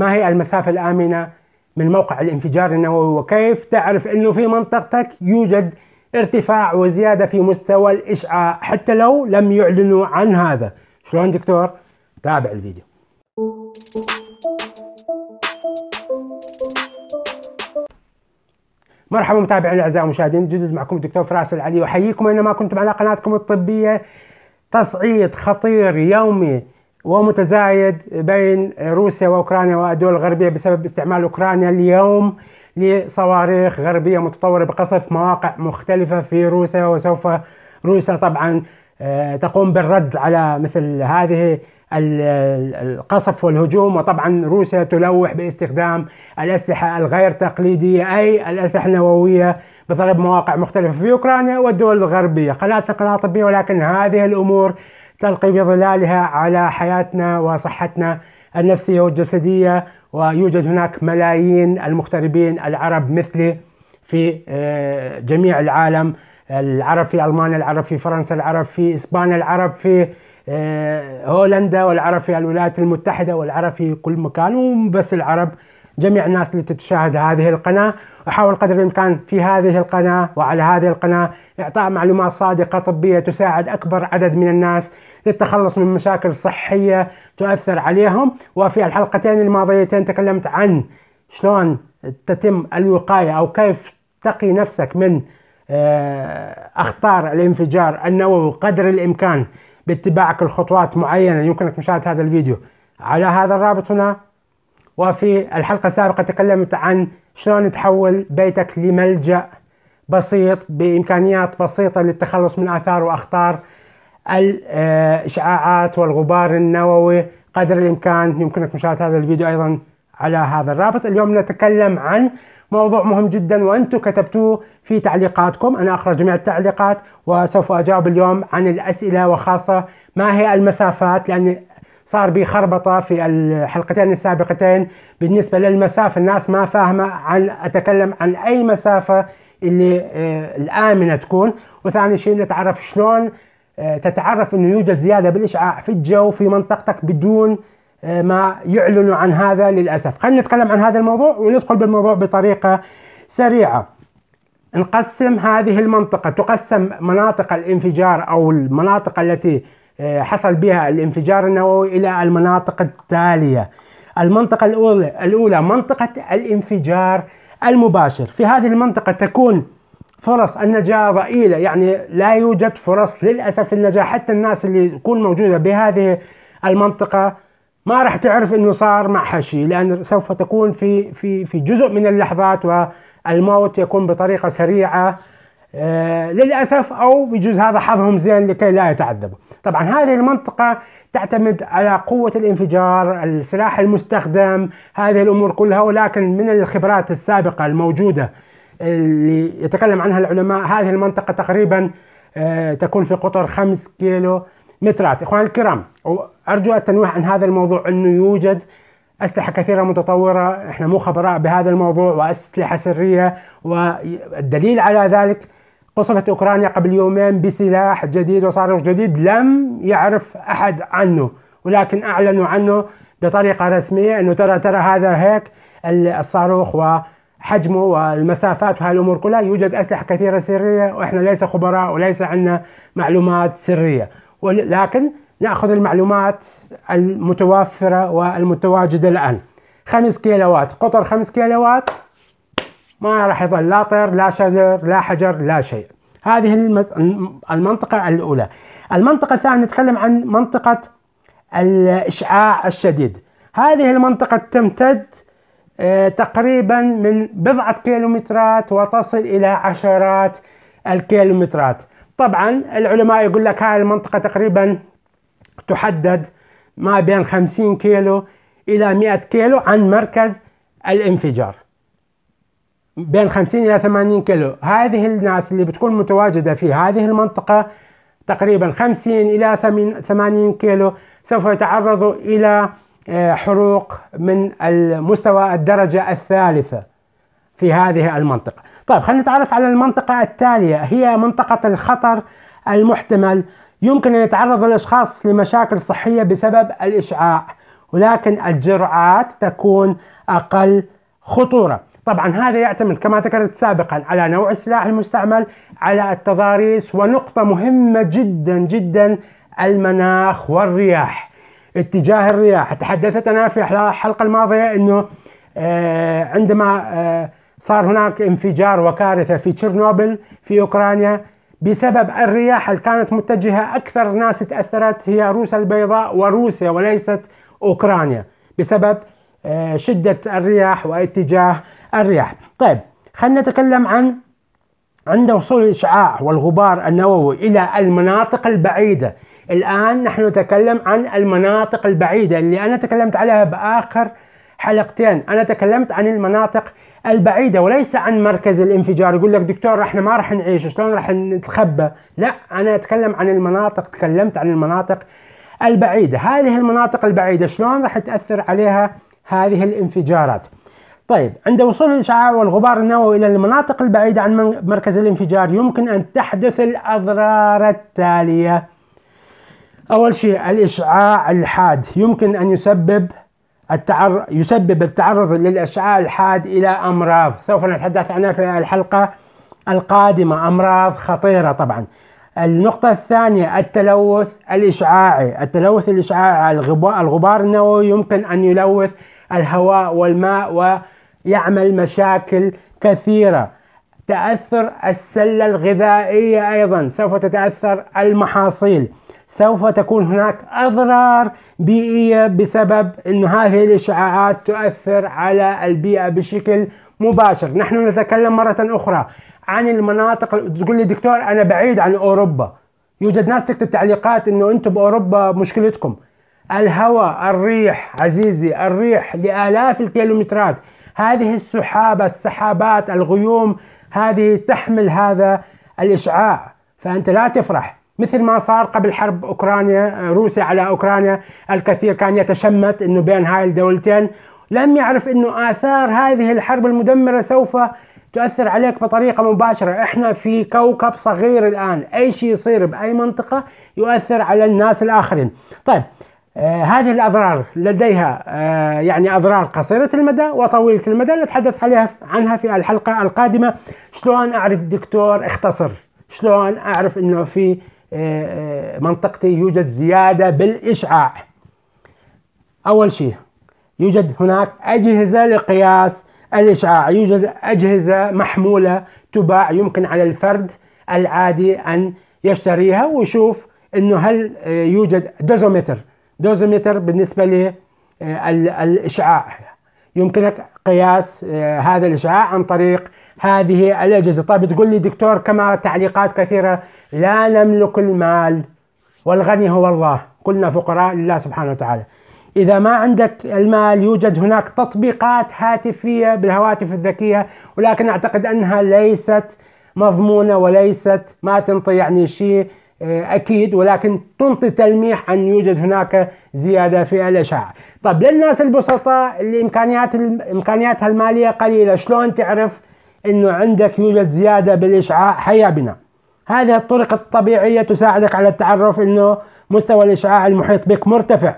ما هي المسافة الآمنة من موقع الانفجار النووي وكيف تعرف أنه في منطقتك يوجد ارتفاع وزيادة في مستوى الإشعاع حتى لو لم يعلنوا عن هذا شلون دكتور؟ تابع الفيديو مرحبا متابعينا الاعزاء ومشاهدين جدد معكم الدكتور فراس العلي واحييكم اينما كنتم على قناتكم الطبيه تصعيد خطير يومي ومتزايد بين روسيا واوكرانيا والدول الغربيه بسبب استعمال اوكرانيا اليوم لصواريخ غربيه متطوره بقصف مواقع مختلفه في روسيا وسوف روسيا طبعا آه، تقوم بالرد على مثل هذه القصف والهجوم وطبعا روسيا تلوح باستخدام الاسلحه الغير تقليديه اي الاسلحه النوويه بضرب مواقع مختلفه في اوكرانيا والدول الغربيه، قناه قناه طبيه ولكن هذه الامور تلقي بظلالها على حياتنا وصحتنا النفسية والجسدية ويوجد هناك ملايين المغتربين العرب مثلي في آه، جميع العالم العرب في ألمانيا العرب في فرنسا العرب في إسبانيا العرب في آه، هولندا والعرب في الولايات المتحدة والعرب في كل مكان ومو بس العرب جميع الناس اللي تتشاهد هذه القناة أحاول قدر الإمكان في هذه القناة وعلى هذه القناة إعطاء معلومات صادقة طبية تساعد أكبر عدد من الناس للتخلص من مشاكل صحية تؤثر عليهم وفي الحلقتين الماضيتين تكلمت عن شلون تتم الوقاية أو كيف تقي نفسك من آه، أخطار الانفجار النووي قدر الإمكان باتباعك الخطوات معينة يمكنك مشاهدة هذا الفيديو على هذا الرابط هنا وفي الحلقة السابقة تكلمت عن شلون تحول بيتك لملجأ بسيط بإمكانيات بسيطة للتخلص من آثار وأخطار الاشعاعات والغبار النووي قدر الامكان يمكنك مشاهده هذا الفيديو ايضا على هذا الرابط اليوم نتكلم عن موضوع مهم جدا وانتم كتبتوه في تعليقاتكم انا اقرا جميع التعليقات وسوف اجاوب اليوم عن الاسئله وخاصه ما هي المسافات لان صار بي خربطه في الحلقتين السابقتين بالنسبه للمسافه الناس ما فاهمه عن اتكلم عن اي مسافه اللي آه، الامنه تكون وثاني شيء نتعرف شلون آه، تتعرف انه يوجد زياده بالاشعاع في الجو في منطقتك بدون آه، ما يعلنوا عن هذا للاسف. خلينا نتكلم عن هذا الموضوع وندخل بالموضوع بطريقه سريعه. نقسم هذه المنطقه تقسم مناطق الانفجار او المناطق التي آه، حصل بها الانفجار النووي الى المناطق التاليه. المنطقه الاولى الاولى منطقه الانفجار المباشر، في هذه المنطقه تكون فرص النجاة ضئيله يعني لا يوجد فرص للأسف للنجاة حتى الناس اللي تكون موجودة بهذه المنطقة ما راح تعرف انه صار معها شيء لان سوف تكون في في في جزء من اللحظات والموت يكون بطريقه سريعه آه للاسف او بجوز هذا حظهم زين لكي لا يتعذبوا. طبعا هذه المنطقه تعتمد على قوه الانفجار، السلاح المستخدم، هذه الامور كلها ولكن من الخبرات السابقه الموجوده اللي يتكلم عنها العلماء هذه المنطقة تقريبا آه، تكون في قطر 5 كيلو مترات إخواني الكرام وأرجو التنويه عن هذا الموضوع أنه يوجد أسلحة كثيرة متطورة إحنا مو خبراء بهذا الموضوع وأسلحة سرية والدليل على ذلك قصفت أوكرانيا قبل يومين بسلاح جديد وصاروخ جديد لم يعرف أحد عنه ولكن أعلنوا عنه بطريقة رسمية أنه ترى ترى هذا هيك الصاروخ و حجمه والمسافات وهالامور كلها يوجد اسلحه كثيره سريه واحنا ليس خبراء وليس عندنا معلومات سريه ولكن ناخذ المعلومات المتوفره والمتواجده الان 5 كيلوات قطر 5 كيلوات ما راح يظل لا طير لا شجر لا حجر لا شيء هذه المنطقة الأولى المنطقة الثانية نتكلم عن منطقة الإشعاع الشديد هذه المنطقة تمتد آه، تقريبا من بضعة كيلومترات وتصل إلى عشرات الكيلومترات طبعا العلماء يقول لك هاي المنطقة تقريبا تحدد ما بين 50 كيلو إلى 100 كيلو عن مركز الانفجار بين 50 إلى 80 كيلو هذه الناس اللي بتكون متواجدة في هذه المنطقة تقريبا 50 إلى 80 كيلو سوف يتعرضوا إلى آه، حروق من المستوى الدرجة الثالثة في هذه المنطقة طيب خلينا نتعرف على المنطقة التالية هي منطقة الخطر المحتمل يمكن أن يتعرض الأشخاص لمشاكل صحية بسبب الإشعاع ولكن الجرعات تكون أقل خطورة طبعا هذا يعتمد كما ذكرت سابقا على نوع السلاح المستعمل على التضاريس ونقطة مهمة جدا جدا المناخ والرياح اتجاه الرياح تحدثت أنا في الحلقة الماضية أنه آه، عندما آه، صار هناك انفجار وكارثة في تشيرنوبل في أوكرانيا بسبب الرياح اللي كانت متجهة أكثر ناس تأثرت هي روسيا البيضاء وروسيا وليست أوكرانيا بسبب آه، شدة الرياح واتجاه الرياح طيب خلينا نتكلم عن عند وصول الإشعاع والغبار النووي إلى المناطق البعيدة الآن نحن نتكلم عن المناطق البعيدة اللي أنا تكلمت عليها بآخر حلقتين أنا تكلمت عن المناطق البعيدة وليس عن مركز الانفجار يقول لك دكتور احنا ما راح نعيش شلون راح نتخبى لا أنا أتكلم عن المناطق تكلمت عن المناطق البعيدة هذه المناطق البعيدة شلون راح تأثر عليها هذه الانفجارات طيب عند وصول الإشعاع والغبار النووي إلى المناطق البعيدة عن مركز الانفجار يمكن أن تحدث الأضرار التالية أول شيء الإشعاع الحاد يمكن أن يسبب التعر... يسبب التعرض للإشعاع الحاد إلى أمراض سوف نتحدث عنها في الحلقة القادمة أمراض خطيرة طبعا النقطة الثانية التلوث الإشعاعي التلوث الإشعاعي الغبار النووي يمكن أن يلوث الهواء والماء ويعمل مشاكل كثيرة تأثر السلة الغذائية أيضا سوف تتأثر المحاصيل سوف تكون هناك أضرار بيئية بسبب أن هذه الإشعاعات تؤثر على البيئة بشكل مباشر نحن نتكلم مرة أخرى عن المناطق تقول لي دكتور أنا بعيد عن أوروبا يوجد ناس تكتب تعليقات أنه أنتم بأوروبا مشكلتكم الهواء الريح عزيزي الريح لآلاف الكيلومترات هذه السحابة السحابات الغيوم هذه تحمل هذا الإشعاع فأنت لا تفرح مثل ما صار قبل حرب اوكرانيا آه، روسيا على اوكرانيا الكثير كان يتشمت انه بين هاي الدولتين لم يعرف انه اثار هذه الحرب المدمره سوف تؤثر عليك بطريقة مباشرة احنا في كوكب صغير الآن أي شيء يصير بأي منطقة يؤثر على الناس الآخرين طيب آه هذه الأضرار لديها آه يعني أضرار قصيرة المدى وطويلة المدى نتحدث عليها عنها في الحلقة القادمة شلون أعرف دكتور اختصر شلون أعرف أنه في منطقتي يوجد زيادة بالإشعاع أول شيء يوجد هناك أجهزة لقياس الإشعاع يوجد أجهزة محمولة تباع يمكن على الفرد العادي أن يشتريها ويشوف أنه هل يوجد دوزومتر دوزومتر بالنسبة للإشعاع آه، يمكنك قياس آه، هذا الإشعاع عن طريق هذه الأجهزة طيب تقول لي دكتور كما تعليقات كثيرة لا نملك المال والغني هو الله كلنا فقراء لله سبحانه وتعالى إذا ما عندك المال يوجد هناك تطبيقات هاتفية بالهواتف الذكية ولكن أعتقد أنها ليست مضمونة وليست ما تنطي يعني شيء آه، أكيد ولكن تنطي تلميح أن يوجد هناك زيادة في الأشعة طب للناس البسطاء اللي إمكانيات إمكانياتها المالية قليلة شلون تعرف أنه عندك يوجد زيادة بالإشعاع حيا بنا هذه الطرق الطبيعية تساعدك على التعرف أنه مستوى الإشعاع المحيط بك مرتفع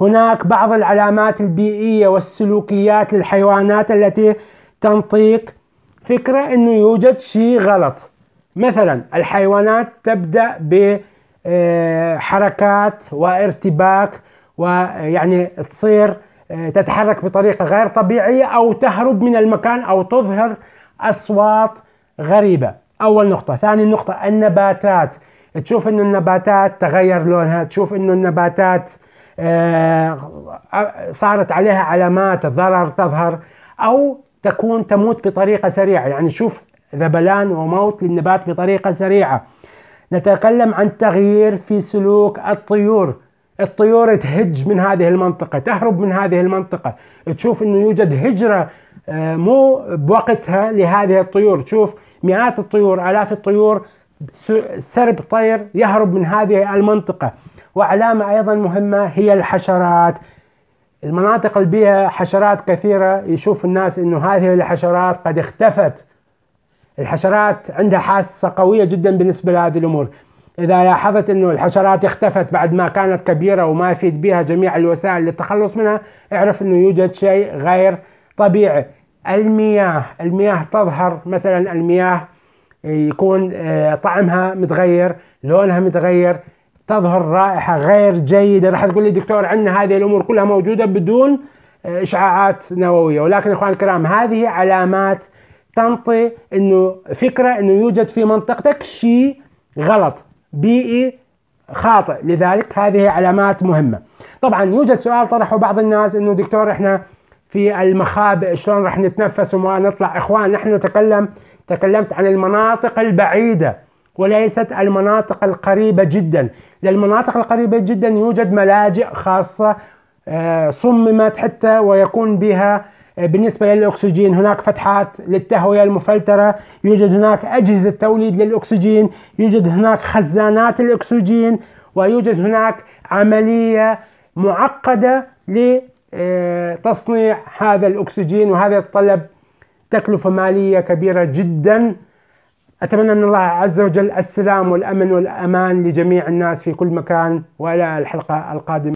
هناك بعض العلامات البيئية والسلوكيات للحيوانات التي تنطيك فكرة أنه يوجد شيء غلط مثلا الحيوانات تبدأ بحركات وارتباك ويعني تصير آه، تتحرك بطريقة غير طبيعية أو تهرب من المكان أو تظهر أصوات غريبة أول نقطة ثاني نقطة النباتات تشوف أن النباتات تغير لونها تشوف أن النباتات آه، صارت عليها علامات ضرر تظهر أو تكون تموت بطريقة سريعة يعني شوف ذبلان وموت للنبات بطريقة سريعة نتكلم عن تغيير في سلوك الطيور الطيور تهج من هذه المنطقة تهرب من هذه المنطقة تشوف أنه يوجد هجرة آه، مو بوقتها لهذه الطيور تشوف مئات الطيور آلاف الطيور سرب طير يهرب من هذه المنطقة وعلامة أيضا مهمة هي الحشرات المناطق اللي بيها حشرات كثيرة يشوف الناس أنه هذه الحشرات قد اختفت الحشرات عندها حاسه قويه جدا بالنسبه لهذه الامور اذا لاحظت انه الحشرات اختفت بعد ما كانت كبيره وما يفيد بها جميع الوسائل للتخلص منها اعرف انه يوجد شيء غير طبيعي المياه المياه تظهر مثلا المياه يكون آه، طعمها متغير لونها متغير تظهر رائحة غير جيدة راح تقول لي دكتور عندنا هذه الأمور كلها موجودة بدون آه، إشعاعات نووية ولكن إخوان الكرام هذه علامات تنطي انه فكره انه يوجد في منطقتك شيء غلط بيئي خاطئ لذلك هذه علامات مهمه طبعا يوجد سؤال طرحه بعض الناس انه دكتور احنا في المخابئ شلون راح نتنفس وما نطلع اخوان نحن نتكلم تكلمت عن المناطق البعيده وليست المناطق القريبه جدا للمناطق القريبه جدا يوجد ملاجئ خاصه آه، صممت حتى ويكون بها آه، بالنسبة للأكسجين هناك فتحات للتهوية المفلترة يوجد هناك أجهزة توليد للأكسجين يوجد هناك خزانات الأكسجين ويوجد هناك عملية معقدة لتصنيع آه، هذا الأكسجين وهذا يتطلب تكلفة مالية كبيرة جدا أتمنى من الله عز وجل السلام والأمن والأمان لجميع الناس في كل مكان وإلى الحلقة القادمة